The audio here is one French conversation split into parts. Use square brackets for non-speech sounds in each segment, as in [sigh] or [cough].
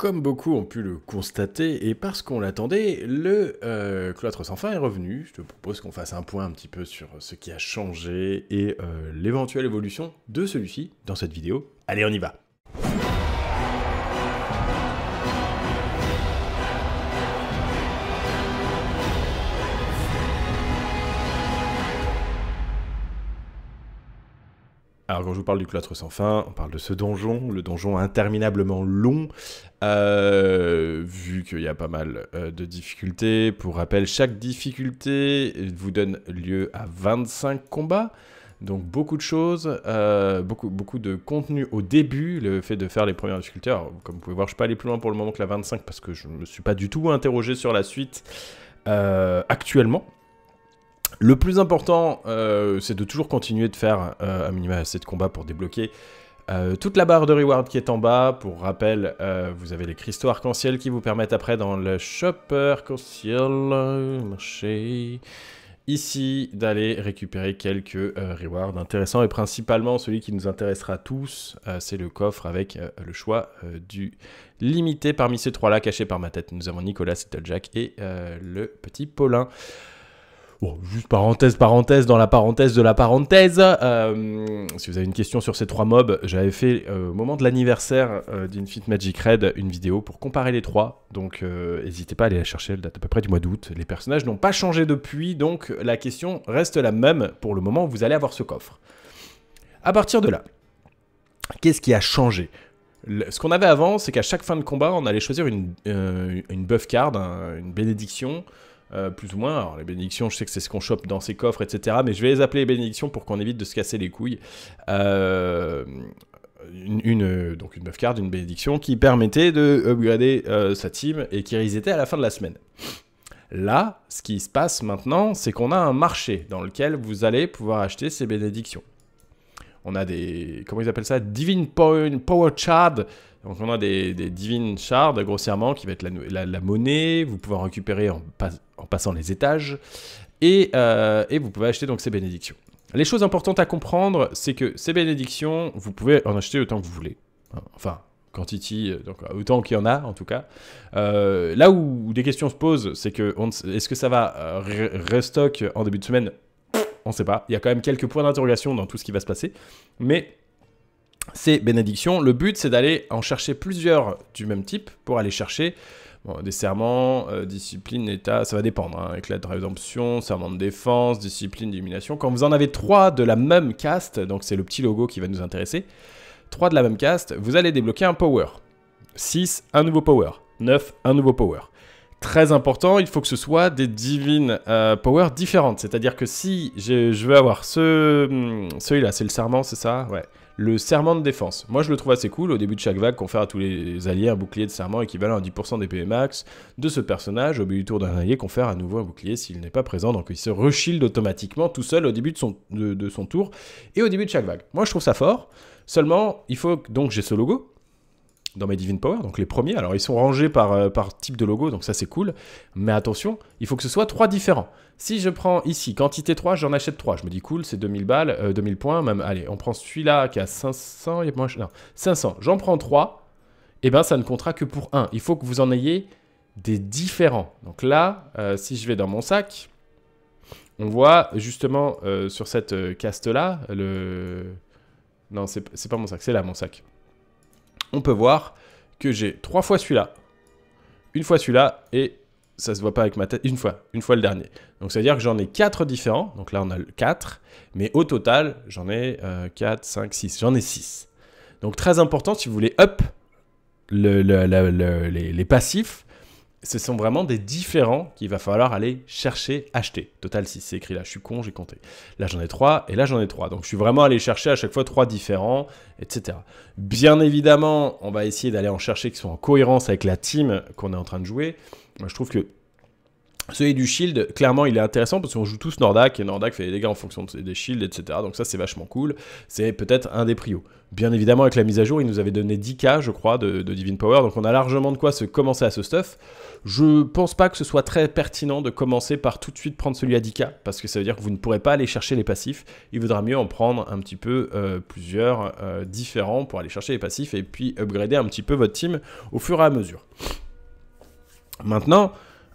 comme beaucoup ont pu le constater, et parce qu'on l'attendait, le euh, cloître sans fin est revenu. Je te propose qu'on fasse un point un petit peu sur ce qui a changé et euh, l'éventuelle évolution de celui-ci dans cette vidéo. Allez, on y va Alors quand je vous parle du cloître sans fin, on parle de ce donjon, le donjon interminablement long, euh, vu qu'il y a pas mal euh, de difficultés. Pour rappel, chaque difficulté vous donne lieu à 25 combats. Donc beaucoup de choses, euh, beaucoup, beaucoup de contenu au début, le fait de faire les premières difficultés. Alors, comme vous pouvez voir, je ne suis pas aller plus loin pour le moment que la 25 parce que je ne me suis pas du tout interrogé sur la suite actuellement. Le plus important, euh, c'est de toujours continuer de faire un euh, minimum assez de combats pour débloquer euh, toute la barre de reward qui est en bas. Pour rappel, vous avez les cristaux arc-en-ciel qui vous permettent après dans le shopper arc-en-ciel, marché, ici, d'aller récupérer quelques rewards intéressants. Et principalement, celui qui nous intéressera tous, c'est le coffre avec le choix du limité. Parmi ces trois-là, cachés par ma tête, nous avons Nicolas, Jack et le petit Paulin. Bon, juste parenthèse, parenthèse, dans la parenthèse de la parenthèse. Euh, si vous avez une question sur ces trois mobs, j'avais fait euh, au moment de l'anniversaire euh, d'une Magic Red une vidéo pour comparer les trois. Donc n'hésitez pas à aller la chercher, elle date à peu près du mois d'août. Les personnages n'ont pas changé depuis, donc la question reste la même pour le moment où vous allez avoir ce coffre. À partir de là, qu'est-ce qui a changé ce qu'on avait avant, c'est qu'à chaque fin de combat, on allait choisir une, buff card, une bénédiction, euh, plus ou moins. Alors, les bénédictions, je sais que c'est ce qu'on chope dans ses coffres, etc. Mais je vais les appeler les bénédictions pour qu'on évite de se casser les couilles. Euh, une, donc une meuf card, une bénédiction qui permettait de upgrader euh, sa team et qui résistait à la fin de la semaine. Là, ce qui se passe maintenant, c'est qu'on a un marché dans lequel vous allez pouvoir acheter ces bénédictions. On a des, comment ils appellent ça, divine power, power Donc on a des, divines divine shards grossièrement qui va être la, monnaie. Vous pouvez en récupérer en pas, en passant les étages. Euh, et, vous pouvez acheter donc ces bénédictions. Les choses importantes à comprendre, c'est que ces bénédictions, vous pouvez en acheter autant que vous voulez. Hein, enfin, quantité, euh, euh, autant qu'il y en a en tout cas. là où des questions se posent, c'est que est-ce que ça va restock en début de semaine On ne sait pas. Il y a quand même quelques points d'interrogation dans tout ce qui va se passer. Mais ces bénédictions, le but c'est d'aller en chercher plusieurs du même type pour aller chercher Bon, des serments, euh, discipline, état, ça va dépendre. avec hein. éclat de rédemption, serment de défense, discipline, d'illumination. Quand vous en avez trois de la même caste, donc c'est le petit logo qui va nous intéresser, trois de la même caste, vous allez débloquer un power. 6, un nouveau power. 9, un nouveau power. Très important, il faut que ce soit des divines euh, powers différentes. C'est-à-dire que si je, je veux avoir ce, hmm, celui-là, c'est le serment, c'est ça Ouais le serment de défense. Moi, je le trouve assez cool. Au début de chaque vague, confère fait à tous les alliés un bouclier de serment équivalent à 10% des PV e max de ce personnage. Au bout du tour d'un allié, confère fait à nouveau un bouclier s'il n'est pas présent. Donc, il se reshield automatiquement tout seul au début de son, de son tour et au début de chaque vague. Moi, je trouve ça fort. Seulement, il faut donc j'ai ce logo dans mes Divine Power, donc les premiers. Alors ils sont rangés par, euh, par type de logo, donc ça c'est cool. Mais attention, il faut que ce soit trois différents. Si je prends ici, quantité 3, j'en achète 3. Je me dis cool, c'est 2000 balles, 2000 euh, points. Même, allez, on prend celui-là qui a 500, il moins, non, 500. J'en prends 3, et eh ben ça ne comptera que pour 1. Il faut que vous en ayez des différents. Donc là, euh, si je vais dans mon sac, on voit justement sur cette caste-là, le... Non, c'est pas mon sac, c'est là mon sac on peut voir que j'ai trois fois celui-là, une fois celui-là et ça se voit pas avec ma tête, une fois, une fois le dernier. Donc c'est-à-dire que j'en ai quatre différents, donc là on a le 4, mais au total j'en ai 4, 5, 6, j'en ai 6. Donc très important si vous voulez up les, passifs, ce sont vraiment des différents qu'il va falloir aller chercher, acheter. Total 6, c'est écrit là, je suis con, j'ai compté. Là j'en ai 3 et là j'en ai 3. Donc je suis vraiment allé chercher à chaque fois 3 différents, etc. Bien évidemment, on va essayer d'aller en chercher qui sont en cohérence avec la team qu'on est en train de jouer. Moi je trouve que celui du shield, clairement, il est intéressant parce qu'on joue tous Nordak et Nordak fait des dégâts en fonction des shields, etc. Donc ça, c'est vachement cool. C'est peut-être un des prios. Bien évidemment, avec la mise à jour, il nous avait donné 10K, je crois, de, Divine Power, donc on a largement de quoi se commencer à ce stuff. Je pense pas que ce soit très pertinent de commencer par tout de suite prendre celui à 10K, parce que ça veut dire que vous ne pourrez pas aller chercher les passifs. Il vaudra mieux en prendre un petit peu euh, plusieurs euh, différents pour aller chercher les passifs et puis upgrader un petit peu votre team au fur et à mesure. Maintenant,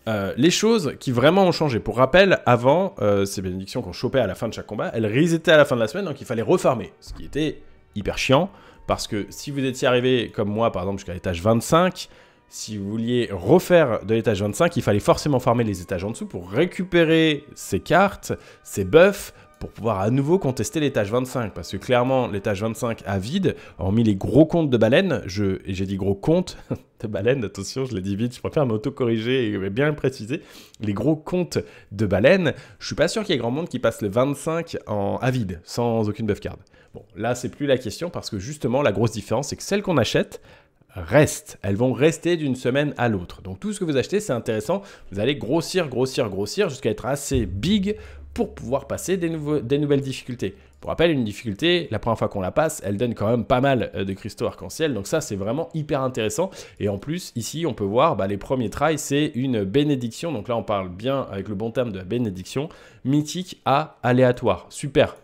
euh, les choses qui vraiment ont changé. Pour rappel, avant, ces bénédictions qu'on chopait à la fin de chaque combat, elles résistaient à la fin de la semaine, donc il fallait refarmer, ce qui était hyper chiant, parce que si vous étiez arrivé comme moi, par exemple, jusqu'à l'étage 25, si vous vouliez refaire de l'étage 25, il fallait forcément farmer les étages en dessous pour récupérer ces cartes, ces buffs, pour pouvoir à nouveau contester l'étage 25. Parce que clairement, l'étage 25 à vide, hormis les gros comptes de baleines, je, et j'ai dit gros comptes [laughs] de baleines, attention, je l'ai dit vite, je préfère m'auto-corriger et bien le préciser, les gros comptes de baleines, je suis pas sûr qu'il y ait grand monde qui passe le 25 en à vide, sans aucune buff card. Bon, là, c'est plus la question parce que justement, la grosse différence, c'est que celles qu'on achète, restent. Elles vont rester d'une semaine à l'autre. Donc tout ce que vous achetez, c'est intéressant. Vous allez grossir, grossir, grossir jusqu'à être assez big pour pouvoir passer des, nouvelles difficultés. Pour rappel, une difficulté, la première fois qu'on la passe, elle donne quand même pas mal euh, de cristaux arc-en-ciel, donc ça c'est vraiment hyper intéressant. Et en plus, ici on peut voir, bah, les premiers tries, c'est une bénédiction, donc là on parle bien avec le bon terme de la bénédiction, mythique à aléatoire. Super,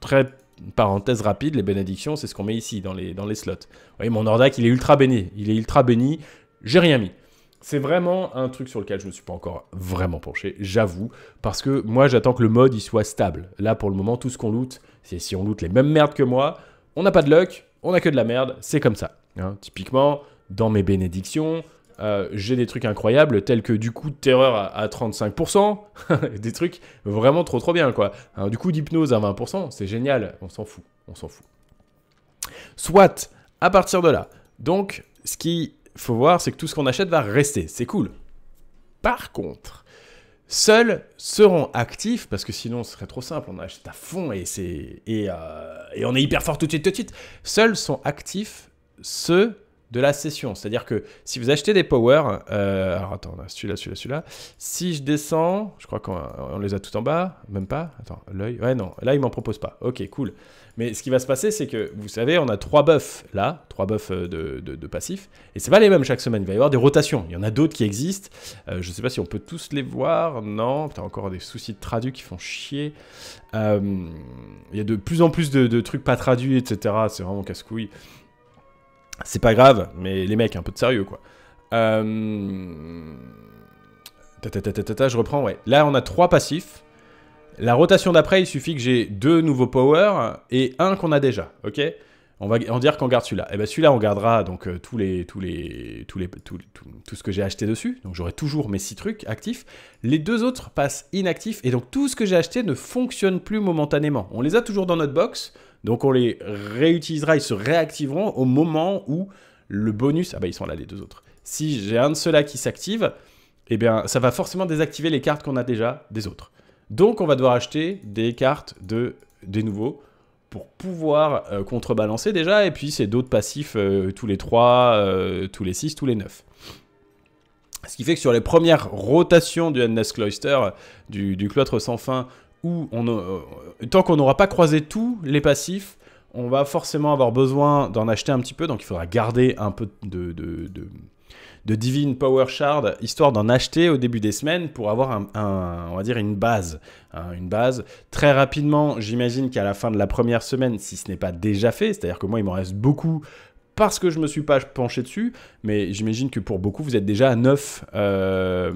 très parenthèse rapide, les bénédictions, c'est ce qu'on met ici dans les, dans les slots. Vous mon ordac, il est ultra béni. Il est ultra béni. J'ai rien mis c'est vraiment un truc sur lequel je ne me suis pas encore vraiment penché, j'avoue, parce que moi j'attends que le mode il soit stable. Là pour le moment, tout ce qu'on loot, c'est si on loot les mêmes merdes que moi, on n'a pas de luck, on n'a que de la merde, c'est comme ça. Hein. Typiquement, dans mes bénédictions, euh, j'ai des trucs incroyables tels que du coup de terreur à, 35%, [laughs] des trucs vraiment trop trop bien quoi. du coup d'hypnose à 20%, c'est génial, on s'en fout, on s'en fout. Soit, à partir de là, donc ce qui faut voir, c'est que tout ce qu'on achète va rester. C'est cool. Par contre, seuls seront actifs, parce que sinon ce serait trop simple, on achète à fond et, c'est, et, euh, et on est hyper fort tout de suite, tout de suite. Seuls sont actifs ceux de la session. C'est-à-dire que si vous achetez des powers... Euh, alors attends, celui-là, celui-là, celui-là. Si je descends, je crois qu'on les a tout en bas, même pas. Attends, l'œil. Ouais, non, là, il m'en propose pas. Ok, cool. Mais ce qui va se passer, c'est que vous savez, on a trois buffs là, trois buffs euh, de, de, passifs, et c'est pas les mêmes chaque semaine. Il va y avoir des rotations. Il y en a d'autres qui existent. Euh, je ne sais pas si on peut tous les voir. Non, Putain, encore des soucis de traduit qui font chier. Il y a de plus en plus de, de trucs pas traduits, etc. C'est vraiment casse-couille. C'est pas grave, mais les mecs, un peu de sérieux, quoi. Euh... Tata tata tata, je reprends, ouais. Là, on a trois passifs. La rotation d'après, il suffit que j'ai deux nouveaux powers et un qu'on a déjà, ok on va en dire qu'on garde celui-là. Et eh bien, celui-là, on gardera donc euh, tous les, tous les, tous les, tous tout, tout, ce que j'ai acheté dessus. Donc j'aurai toujours mes six trucs actifs. Les deux autres passent inactifs et donc tout ce que j'ai acheté ne fonctionne plus momentanément. On les a toujours dans notre box. Donc on les réutilisera, ils se réactiveront au moment où le bonus... Ah bah ils sont là les deux autres. Si j'ai un de ceux-là qui s'active, eh bien ça va forcément désactiver les cartes qu'on a déjà des autres. Donc on va devoir acheter des cartes de, des nouveaux pour pouvoir euh, contrebalancer déjà, et puis c'est d'autres passifs euh, tous les 3, euh, tous les 6, tous les 9. Ce qui fait que sur les premières rotations du ns Cloister, du, du cloître sans fin, on euh, tant qu'on n'aura pas croisé tous les passifs, on va forcément avoir besoin d'en acheter un petit peu, donc il faudra garder un peu de, Divine Power Shard, histoire d'en acheter au début des semaines pour avoir on va dire une base. Hein, une base. Très rapidement, j'imagine qu'à la fin de la première semaine, si ce n'est pas déjà fait, c'est-à-dire que moi il m'en reste beaucoup parce que je me suis pas penché dessus, mais j'imagine que pour beaucoup, vous êtes déjà à 9, 9 euh,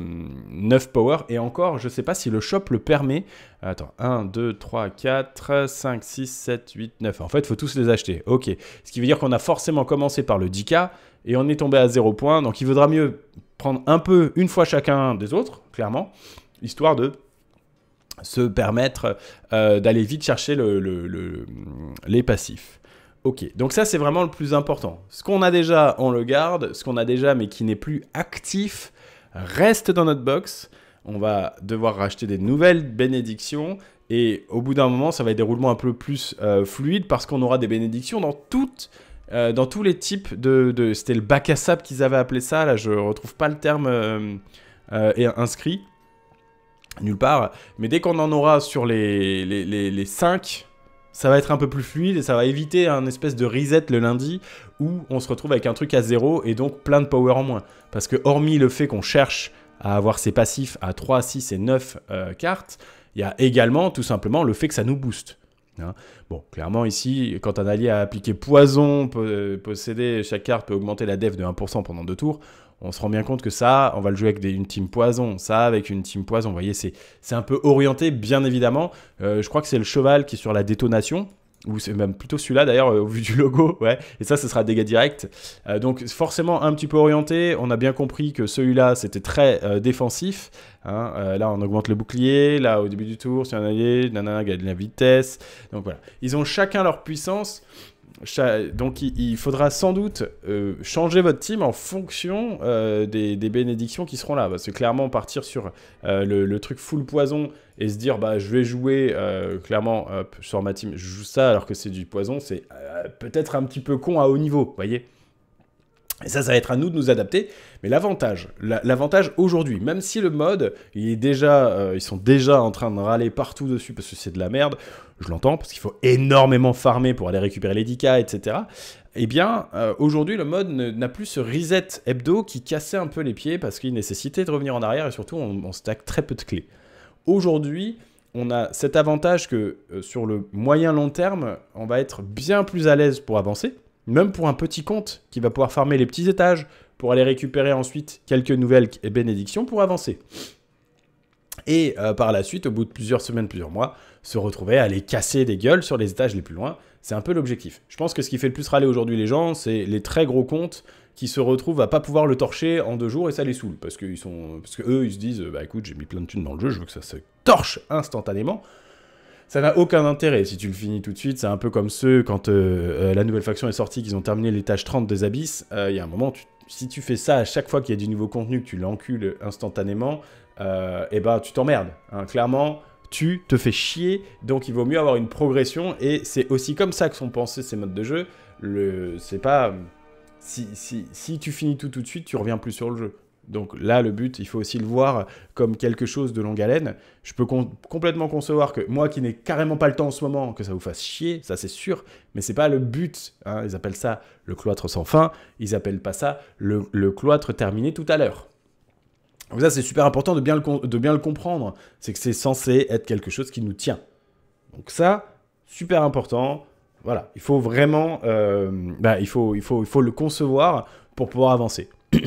power. Et encore, je ne sais pas si le shop le permet. Attends, 1, 2, 3, 4, 5, 6, 7, 8, 9. En fait, il faut tous les acheter. Ok. Ce qui veut dire qu'on a forcément commencé par le 10K et on est tombé à 0 points. Donc, il vaudra mieux prendre un peu une fois chacun des autres, clairement, histoire de se permettre euh, d'aller vite chercher le, les passifs. Ok, donc ça c'est vraiment le plus important. Ce qu'on a déjà, on le garde. Ce qu'on a déjà mais qui n'est plus actif, reste dans notre box. On va devoir racheter des nouvelles bénédictions. Et au bout d'un moment, ça va être des roulements un peu plus fluide euh, fluides parce qu'on aura des bénédictions dans toutes euh, dans tous les types de... C'était le bac à sable qu'ils avaient appelé ça, là je retrouve pas le terme euh, inscrit nulle part. Mais dès qu'on en aura sur les, les, les, les 5, ça va être un peu plus fluide et ça va éviter un espèce de reset le lundi où on se retrouve avec un truc à zéro et donc plein de power en moins. Parce que hormis le fait qu'on cherche à avoir ses passifs à 3, 6 et 9 euh, cartes, il y a également tout simplement le fait que ça nous booste. Hein. bon, clairement ici, quand un allié a appliqué poison, euh, posséder chaque carte peut augmenter la def de 1% pendant deux tours on se rend bien compte que ça, on va le jouer avec des, une team poison, ça avec une team poison. Vous voyez, c'est un peu orienté, bien évidemment. Euh, je crois que c'est le cheval qui est sur la détonation ou c'est même plutôt celui-là d'ailleurs euh, au vu du logo, [laughs] ouais. Et ça, ce sera dégâts directs. Euh, donc forcément un petit peu orienté. On a bien compris que celui-là, c'était très défensif. Hein. là, on augmente le bouclier. Là, au début du tour, si un allié, nanana, gagne la vitesse. Donc voilà. Ils ont chacun leur puissance donc il, faudra sans doute euh, changer votre team en fonction euh, des, bénédictions qui seront là. Parce que clairement, partir sur euh, le, truc full poison et se dire bah je vais jouer clairement sur ma team, je joue ça alors que c'est du poison, c'est peut-être un petit peu con à haut niveau, voyez. Et ça, ça va être à nous de nous adapter. Mais l'avantage, l'avantage aujourd'hui, même si le mode, il est déjà, ils sont déjà en train de râler partout dessus parce que c'est de la merde, je l'entends, parce qu'il faut énormément farmer pour aller récupérer les 10 etc. Eh bien, euh, aujourd'hui, le mode n'a plus ce reset hebdo qui cassait un peu les pieds parce qu'il nécessitait de revenir en arrière et surtout, on, stack très peu de clés. Aujourd'hui, on a cet avantage que euh, sur le moyen long terme, on va être bien plus à l'aise pour avancer, même pour un petit compte qui va pouvoir farmer les petits étages pour aller récupérer ensuite quelques nouvelles eh, bénédictions pour avancer et euh, par la suite, au bout de plusieurs semaines, plusieurs mois, se retrouver à les casser des gueules sur les étages les plus loin. C'est un peu l'objectif. Je pense que ce qui fait le plus râler aujourd'hui les gens, c'est les très gros comptes qui se retrouvent à pas pouvoir le torcher en deux jours et ça les saoule parce qu'eux, sont parce que eux ils se disent bah écoute j'ai mis plein de thunes dans le jeu je veux que ça se torche instantanément ça n'a aucun intérêt si tu le finis tout de suite c'est un peu comme ceux quand euh, euh, la nouvelle faction est sortie qu'ils ont terminé l'étage 30 des abysses il y a un moment si tu fais ça à chaque fois qu'il y a du nouveau contenu que tu l'encules instantanément et euh, eh ben tu t'emmerdes. Hein. Clairement, tu te fais chier, donc il vaut mieux avoir une progression, et c'est aussi comme ça que sont pensés ces modes de jeu. Le, c'est pas... Si, si, si tu finis tout tout de suite, tu reviens plus sur le jeu. Donc là, le but, il faut aussi le voir comme quelque chose de longue haleine. Je peux complètement concevoir que moi qui n'ai carrément pas le temps en ce moment, que ça vous fasse chier, ça c'est sûr, mais c'est pas le but. Hein. Ils appellent ça le cloître sans fin, ils appellent pas ça le cloître terminé tout à l'heure. Donc ça, c'est super important de bien le, de bien le comprendre. C'est que c'est censé être quelque chose qui nous tient. Donc ça, super important. Voilà, il faut vraiment, euh, bah, il, faut, il, faut, il faut le concevoir pour pouvoir avancer. [clears throat]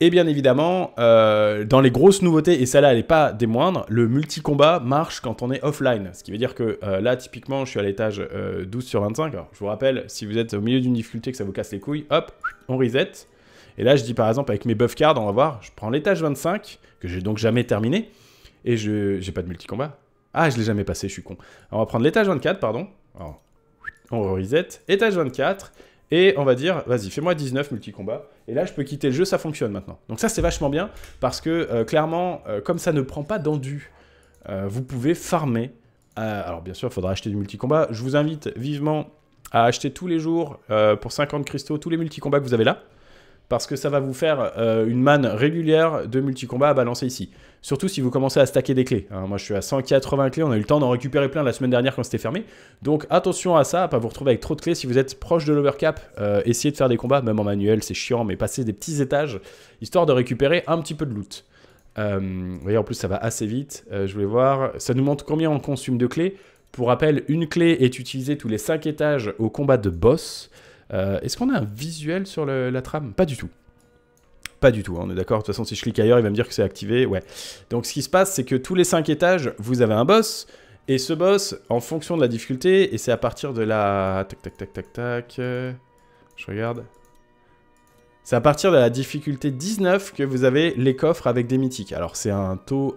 et bien évidemment, euh, dans les grosses nouveautés, et celle-là, elle n'est pas des moindres, le multi-combat marche quand on est offline. Ce qui veut dire que euh, là, typiquement, je suis à l'étage 12 sur 25. Alors, je vous rappelle, si vous êtes au milieu d'une difficulté que ça vous casse les couilles, hop, on reset. Et là, je dis par exemple, avec mes buff cards, on va voir, je prends l'étage 25, que j'ai donc jamais terminé, et je n'ai pas de multicombat. Ah, je l'ai jamais passé, je suis con. on va prendre l'étage 24, pardon. on reset, étage 24, et on va dire, vas-y, fais-moi 19 multicombats. Et là, je peux quitter le jeu, ça fonctionne maintenant. Donc ça, c'est vachement bien, parce que euh, clairement, euh, comme ça ne prend pas d'endu, euh, vous pouvez farmer. alors bien sûr, il faudra acheter du multicombat. Je vous invite vivement à acheter tous les jours pour 50 cristaux tous les multicombats que vous avez là parce que ça va vous faire euh, une manne régulière de multicombat à balancer ici. Surtout si vous commencez à stacker des clés. Hein. Moi, je suis à 180 clés, on a eu le temps d'en récupérer plein la semaine dernière quand c'était fermé. Donc attention à ça, à pas vous retrouver avec trop de clés. Si vous êtes proche de l'overcap, euh, essayez de faire des combats, même en manuel, c'est chiant, mais passez des petits étages, histoire de récupérer un petit peu de loot. Euh, vous voyez, en plus, ça va assez vite. je voulais voir, ça nous montre combien on consomme de clés. Pour rappel, une clé est utilisée tous les 5 étages au combat de boss. Euh, est-ce qu'on a un visuel sur la trame Pas du tout. Pas du tout, hein, on est d'accord. De toute façon, si je clique ailleurs, il va me dire que c'est activé. Ouais. Donc, ce qui se passe, c'est que tous les 5 étages, vous avez un boss. Et ce boss, en fonction de la difficulté, et c'est à partir de la... Tac, tac, tac, tac, tac... Euh, je regarde. C'est à partir de la difficulté 19 que vous avez les coffres avec des mythiques. Alors, c'est un taux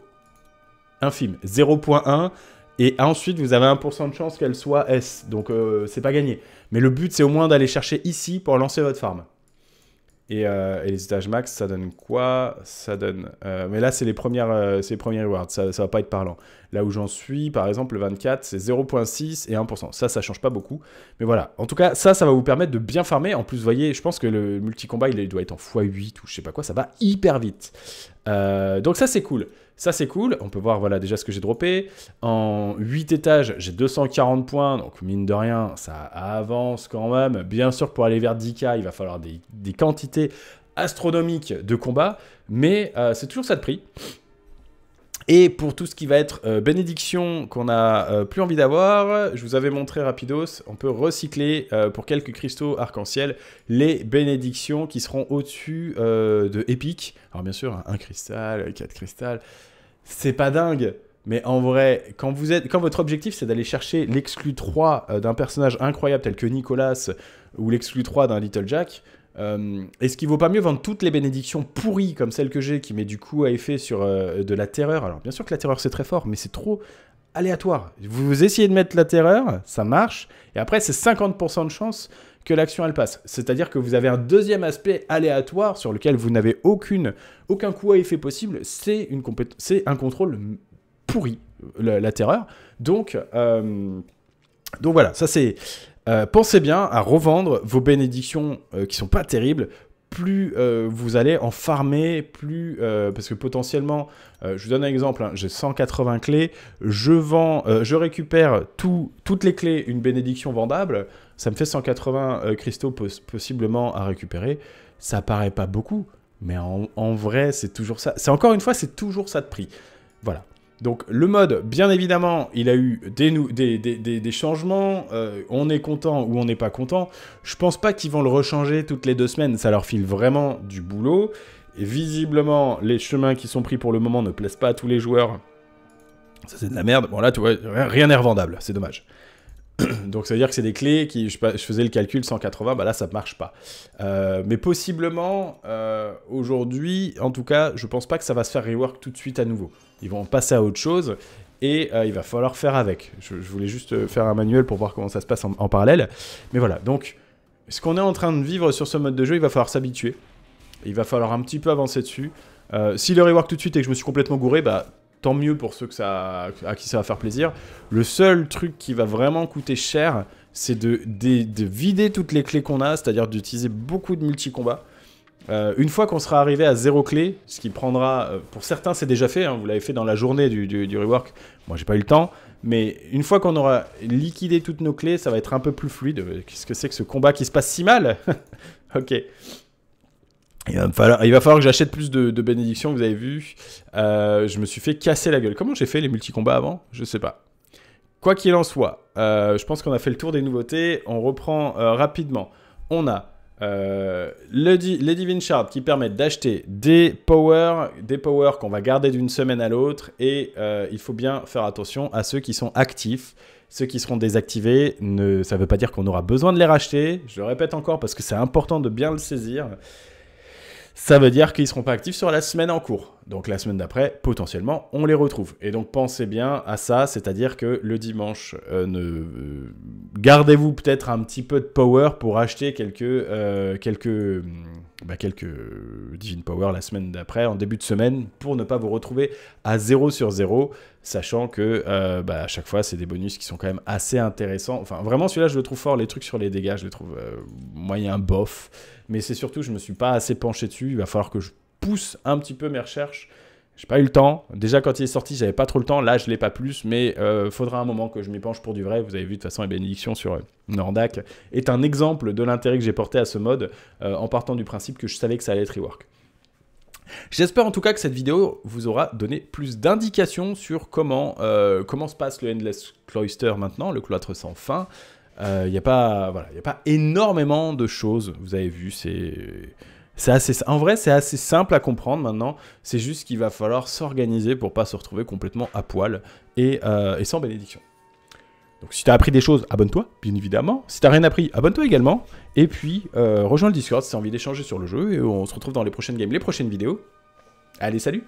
infime. 0.1, et ensuite, vous avez 1% de chance qu'elle soit S. Donc, euh, c'est pas gagné. Mais le but, c'est au moins d'aller chercher ici pour lancer votre farm. Et, euh, les étages max, ça donne quoi Ça donne. Euh, mais là, c'est les, premières, euh, les premiers rewards. Ça, ça va pas être parlant. Là où j'en suis, par exemple, le 24, c'est 0.6 et 1%. Ça, ça change pas beaucoup. Mais voilà. En tout cas, ça, ça va vous permettre de bien farmer. En plus, vous voyez, je pense que le multi-combat, il doit être en x8 ou je sais pas quoi. Ça va hyper vite. donc, ça, c'est cool. Ça, c'est cool. On peut voir voilà, déjà ce que j'ai droppé. En 8 étages, j'ai 240 points. Donc, mine de rien, ça avance quand même. Bien sûr, pour aller vers 10K, il va falloir des, quantités astronomiques de combats. Mais euh, c'est toujours ça de prix. Et pour tout ce qui va être euh, bénédiction qu'on n'a euh, plus envie d'avoir, je vous avais montré rapidos, on peut recycler euh, pour quelques cristaux arc-en-ciel les bénédictions qui seront au-dessus de épique. Alors bien sûr, un cristal, quatre cristals, c'est pas dingue, mais en vrai, quand, vous êtes, quand votre objectif c'est d'aller chercher l'exclu 3 d'un personnage incroyable tel que Nicolas ou l'exclu 3 d'un Little Jack, euh, Est-ce qu'il vaut pas mieux vendre toutes les bénédictions pourries comme celle que j'ai, qui met du coup à effet sur euh, de la terreur Alors bien sûr que la terreur c'est très fort, mais c'est trop aléatoire. Vous essayez de mettre la terreur, ça marche, et après c'est 50% de chance que l'action elle passe. C'est-à-dire que vous avez un deuxième aspect aléatoire sur lequel vous n'avez aucune, aucun coup à effet possible, c'est une c'est un contrôle pourri, la, terreur. Donc, euh, donc voilà, ça c'est euh, pensez bien à revendre vos bénédictions euh, qui sont pas terribles. Plus euh, vous allez en farmer, plus parce que potentiellement, je vous donne un exemple. Hein, j'ai 180 clés, je vends, je récupère toutes les clés, une bénédiction vendable. Ça me fait 180 cristaux possiblement à récupérer. Ça paraît pas beaucoup, mais en, en vrai, c'est toujours ça. C'est encore une fois, c'est toujours ça de prix. Voilà. Donc le mode, bien évidemment, il a eu des, changements, euh, on est content ou on n'est pas content. Je pense pas qu'ils vont le rechanger toutes les deux semaines, ça leur file vraiment du boulot. Et visiblement, les chemins qui sont pris pour le moment ne plaisent pas à tous les joueurs. Ça c'est de la merde. Bon là, tu vois, rien n'est revendable, c'est dommage. [clears throat] Donc ça veut dire que c'est des clés qui, je, faisais le calcul 180, bah là ça marche pas. Euh, mais possiblement, euh, aujourd'hui, en tout cas, je pense pas que ça va se faire rework tout de suite à nouveau. Ils vont passer à autre chose et euh, il va falloir faire avec. Je, voulais juste faire un manuel pour voir comment ça se passe en, parallèle. Mais voilà, donc ce qu'on est en train de vivre sur ce mode de jeu, il va falloir s'habituer. Il va falloir un petit peu avancer dessus. si le rework tout de suite et que je me suis complètement gouré, bah tant mieux pour ceux que ça, à qui ça va faire plaisir. Le seul truc qui va vraiment coûter cher, c'est de, de, de, vider toutes les clés qu'on a, c'est-à-dire d'utiliser beaucoup de multi-combats. Euh, une fois qu'on sera arrivé à zéro clé, ce qui prendra, euh, pour certains c'est déjà fait, hein, vous l'avez fait dans la journée du, du, du rework, moi j'ai pas eu le temps, mais une fois qu'on aura liquidé toutes nos clés, ça va être un peu plus fluide. Euh, qu'est-ce que c'est que ce combat qui se passe si mal [laughs] Ok. Il va, falloir, que j'achète plus de, bénédictions, vous avez vu. Euh, je me suis fait casser la gueule. Comment j'ai fait les multicombats avant Je sais pas. Quoi qu'il en soit, euh, je pense qu'on a fait le tour des nouveautés. On reprend euh, rapidement. On a le les Divine Shards qui permettent d'acheter des powers, des powers qu'on va garder d'une semaine à l'autre. Et il faut bien faire attention à ceux qui sont actifs. Ceux qui seront désactivés, ne, ça ne veut pas dire qu'on aura besoin de les racheter. Je le répète encore parce que c'est important de bien le saisir ça veut dire qu'ils ne seront pas actifs sur la semaine en cours. Donc la semaine d'après, potentiellement, on les retrouve. Et donc pensez bien à ça, c'est-à-dire que le dimanche, euh, ne... Euh, gardez-vous peut-être un petit peu de power pour acheter quelques, euh, quelques hum, bah, quelques euh, Divine Power la semaine d'après, en début de semaine, pour ne pas vous retrouver à 0 sur 0, sachant que euh, bah, à chaque fois, c'est des bonus qui sont quand même assez intéressants. Enfin, vraiment, celui-là, je le trouve fort. Les trucs sur les dégâts, je le trouve euh, moyen bof. Mais c'est surtout, je me suis pas assez penché dessus. Il va falloir que je pousse un petit peu mes recherches j'ai pas eu le temps. Déjà, quand il est sorti, j'avais pas trop le temps. Là, je l'ai pas plus, mais euh, faudra un moment que je m'y penche pour du vrai. Vous avez vu, de toute façon, les bénédiction sur euh, Nordac est un exemple de l'intérêt que j'ai porté à ce mode euh, en partant du principe que je savais que ça allait être rework. J'espère en tout cas que cette vidéo vous aura donné plus d'indications sur comment, euh, comment se passe le Endless Cloister maintenant, le cloître sans fin. Il n'y a, pas, voilà, y a pas énormément de choses, vous avez vu, c'est c'est assez, en vrai, c'est assez simple à comprendre maintenant. C'est juste qu'il va falloir s'organiser pour pas se retrouver complètement à poil et, euh, sans bénédiction. Donc si tu as appris des choses, abonne-toi, bien évidemment. Si t'as rien appris, abonne-toi également. Et puis, euh, rejoins le Discord si as envie d'échanger sur le jeu. Et on se retrouve dans les prochaines games, les prochaines vidéos. Allez, salut